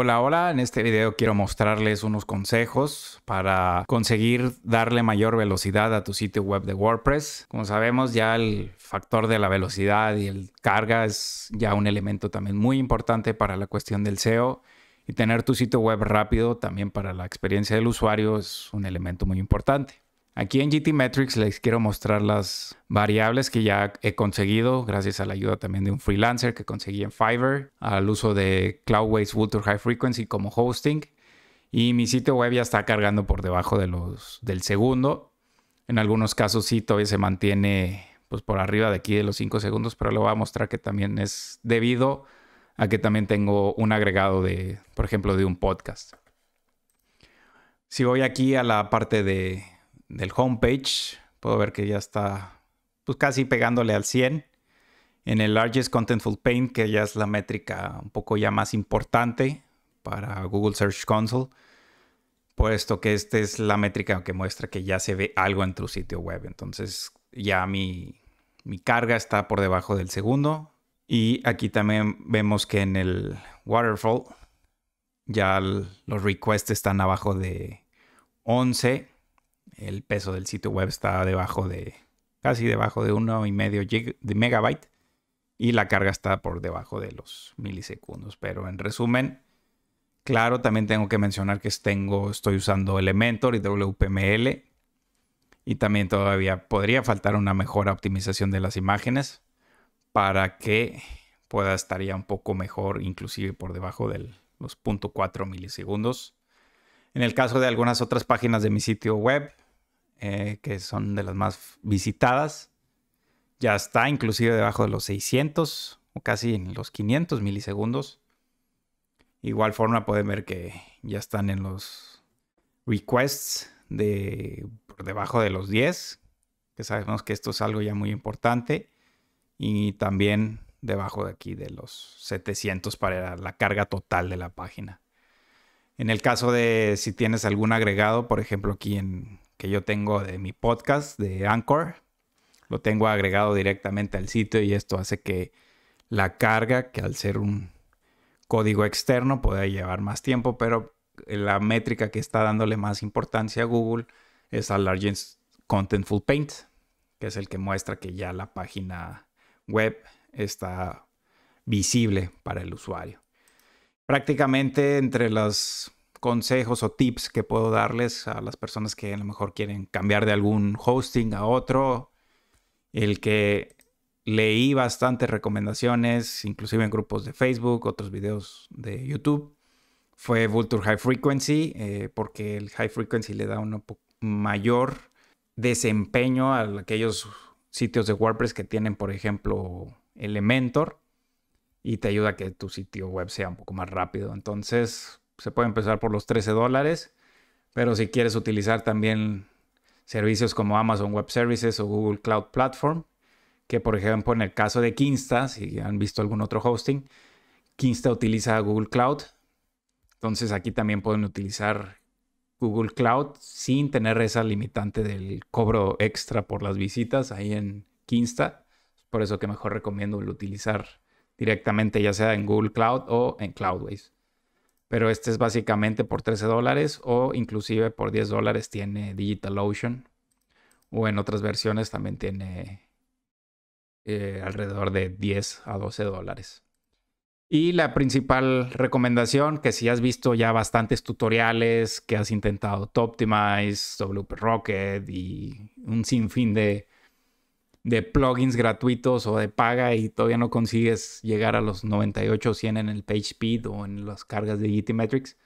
Hola, hola, en este video quiero mostrarles unos consejos para conseguir darle mayor velocidad a tu sitio web de WordPress. Como sabemos ya el factor de la velocidad y el carga es ya un elemento también muy importante para la cuestión del SEO y tener tu sitio web rápido también para la experiencia del usuario es un elemento muy importante. Aquí en GT Metrics les quiero mostrar las variables que ya he conseguido gracias a la ayuda también de un freelancer que conseguí en Fiverr, al uso de Cloudways Ultra High Frequency como hosting. Y mi sitio web ya está cargando por debajo de los, del segundo. En algunos casos sí todavía se mantiene pues, por arriba de aquí de los 5 segundos, pero le voy a mostrar que también es debido a que también tengo un agregado de, por ejemplo, de un podcast. Si voy aquí a la parte de del homepage, puedo ver que ya está pues casi pegándole al 100. En el Largest Contentful Paint, que ya es la métrica un poco ya más importante para Google Search Console, puesto que esta es la métrica que muestra que ya se ve algo en tu sitio web. Entonces ya mi, mi carga está por debajo del segundo. Y aquí también vemos que en el Waterfall ya los requests están abajo de 11 el peso del sitio web está debajo de, casi debajo de y medio de megabyte y la carga está por debajo de los milisegundos. Pero en resumen, claro, también tengo que mencionar que estoy usando Elementor y WPML y también todavía podría faltar una mejor optimización de las imágenes para que pueda estar ya un poco mejor, inclusive por debajo de los 0.4 milisegundos. En el caso de algunas otras páginas de mi sitio web, eh, que son de las más visitadas. Ya está inclusive debajo de los 600 o casi en los 500 milisegundos. Igual forma pueden ver que ya están en los requests de por debajo de los 10, que sabemos que esto es algo ya muy importante. Y también debajo de aquí de los 700 para la carga total de la página. En el caso de si tienes algún agregado, por ejemplo aquí en que yo tengo de mi podcast de Anchor. Lo tengo agregado directamente al sitio y esto hace que la carga, que al ser un código externo pueda llevar más tiempo, pero la métrica que está dándole más importancia a Google es al Largest Contentful Paint, que es el que muestra que ya la página web está visible para el usuario. Prácticamente entre las consejos o tips que puedo darles a las personas que a lo mejor quieren cambiar de algún hosting a otro. El que leí bastantes recomendaciones, inclusive en grupos de Facebook, otros videos de YouTube, fue Vulture High Frequency, eh, porque el High Frequency le da un mayor desempeño a aquellos sitios de WordPress que tienen, por ejemplo, Elementor y te ayuda a que tu sitio web sea un poco más rápido. Entonces, se puede empezar por los 13 dólares, pero si quieres utilizar también servicios como Amazon Web Services o Google Cloud Platform, que por ejemplo en el caso de Kinsta, si han visto algún otro hosting, Kinsta utiliza Google Cloud, entonces aquí también pueden utilizar Google Cloud sin tener esa limitante del cobro extra por las visitas ahí en Kinsta. Por eso que mejor recomiendo utilizar directamente ya sea en Google Cloud o en Cloudways pero este es básicamente por 13 dólares o inclusive por 10 dólares tiene DigitalOcean o en otras versiones también tiene eh, alrededor de 10 a 12 dólares. Y la principal recomendación, que si has visto ya bastantes tutoriales, que has intentado Toptimize, WP Rocket y un sinfín de de plugins gratuitos o de paga y todavía no consigues llegar a los 98 o 100 en el page speed o en las cargas de GTmetrix, e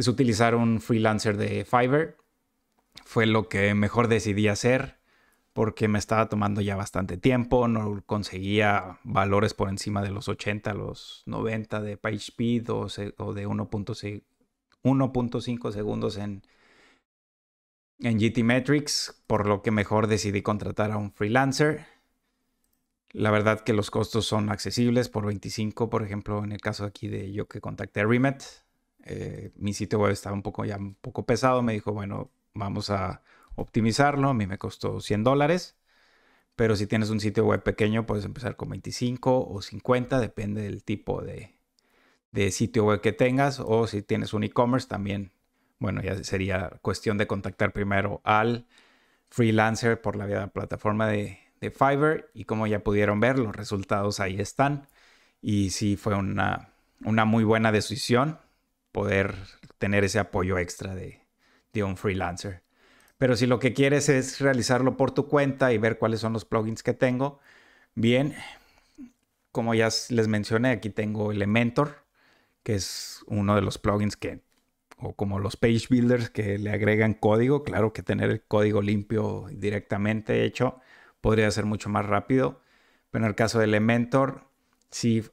es utilizar un freelancer de Fiverr. Fue lo que mejor decidí hacer porque me estaba tomando ya bastante tiempo, no conseguía valores por encima de los 80, los 90 de PageSpeed o, o de 1.5 segundos en en GT Metrics, por lo que mejor decidí contratar a un freelancer. La verdad que los costos son accesibles por 25, por ejemplo, en el caso aquí de yo que contacté a Remet, eh, mi sitio web estaba un poco ya un poco pesado, me dijo, bueno, vamos a optimizarlo, a mí me costó 100 dólares, pero si tienes un sitio web pequeño puedes empezar con 25 o 50, depende del tipo de, de sitio web que tengas, o si tienes un e-commerce también bueno, ya sería cuestión de contactar primero al freelancer por la, plataforma de, Fiverr y como ya pudieron ver, los resultados ahí están. Y sí fue una, muy buena decisión poder tener ese apoyo extra de, de un freelancer. Pero si lo que quieres es realizarlo por tu cuenta y ver cuáles son los plugins que tengo, bien, como ya les mencioné, aquí tengo Elementor, que es uno de los plugins que o como los page builders que le agregan código, claro que tener el código limpio directamente hecho podría ser mucho más rápido, pero en el caso de Elementor, si,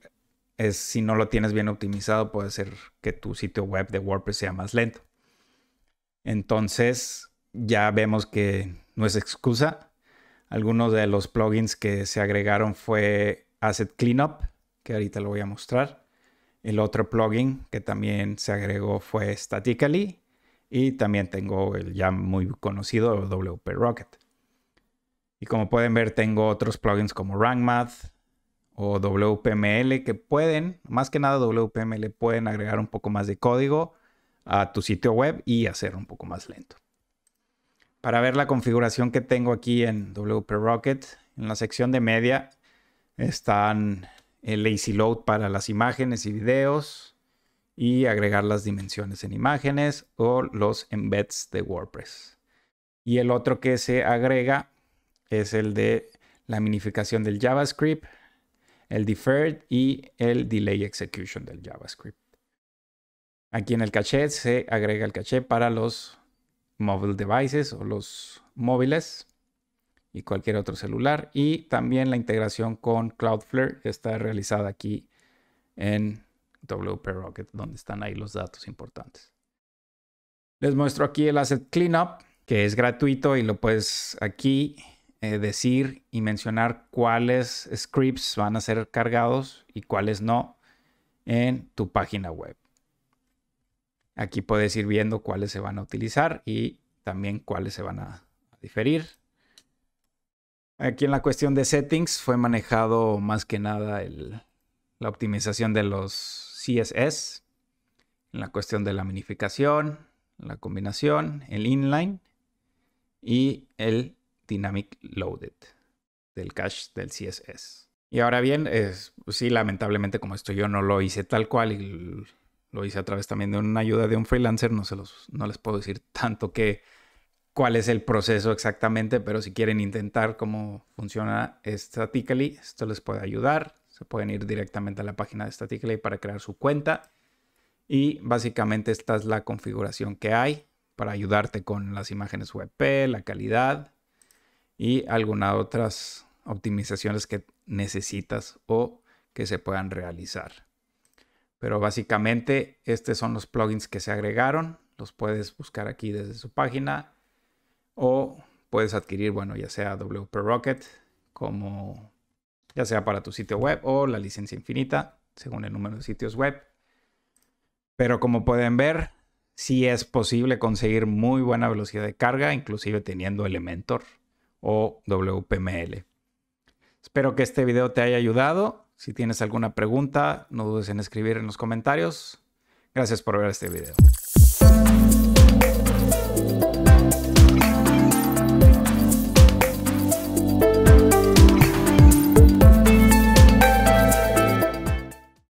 es, si no lo tienes bien optimizado, puede ser que tu sitio web de WordPress sea más lento. Entonces, ya vemos que no es excusa. Algunos de los plugins que se agregaron fue Asset Cleanup, que ahorita lo voy a mostrar. El otro plugin que también se agregó fue Statically y también tengo el ya muy conocido WP Rocket. Y como pueden ver, tengo otros plugins como RankMath o WPML que pueden, más que nada WPML, pueden agregar un poco más de código a tu sitio web y hacer un poco más lento. Para ver la configuración que tengo aquí en WP Rocket, en la sección de media están el lazy load para las imágenes y videos y agregar las dimensiones en imágenes o los embeds de WordPress. Y el otro que se agrega es el de la minificación del JavaScript, el deferred y el delay execution del JavaScript. Aquí en el cachet se agrega el caché para los mobile devices o los móviles y cualquier otro celular. Y también la integración con Cloudflare está realizada aquí en WP Rocket, donde están ahí los datos importantes. Les muestro aquí el Asset Cleanup, que es gratuito y lo puedes aquí eh, decir y mencionar cuáles scripts van a ser cargados y cuáles no en tu página web. Aquí puedes ir viendo cuáles se van a utilizar y también cuáles se van a diferir. Aquí en la cuestión de settings fue manejado más que nada la optimización de los CSS, en la cuestión de la minificación, la combinación, el inline y el dynamic loaded del cache del CSS. Y ahora bien, es, pues sí, lamentablemente como esto yo no lo hice tal cual y lo hice a través también de una ayuda de un freelancer, no, se los, no les puedo decir tanto que cuál es el proceso exactamente, pero si quieren intentar cómo funciona Statically, esto les puede ayudar. Se pueden ir directamente a la página de Statically para crear su cuenta. Y básicamente esta es la configuración que hay para ayudarte con las imágenes WP, la calidad y algunas otras optimizaciones que necesitas o que se puedan realizar. Pero básicamente estos son los plugins que se agregaron. Los puedes buscar aquí desde su página o puedes adquirir, bueno, ya sea WP Rocket como ya sea para tu sitio web o la licencia infinita, según el número de sitios web. Pero como pueden ver, sí es posible conseguir muy buena velocidad de carga, inclusive teniendo Elementor o WPML. Espero que este video te haya ayudado. Si tienes alguna pregunta, no dudes en escribir en los comentarios. Gracias por ver este video.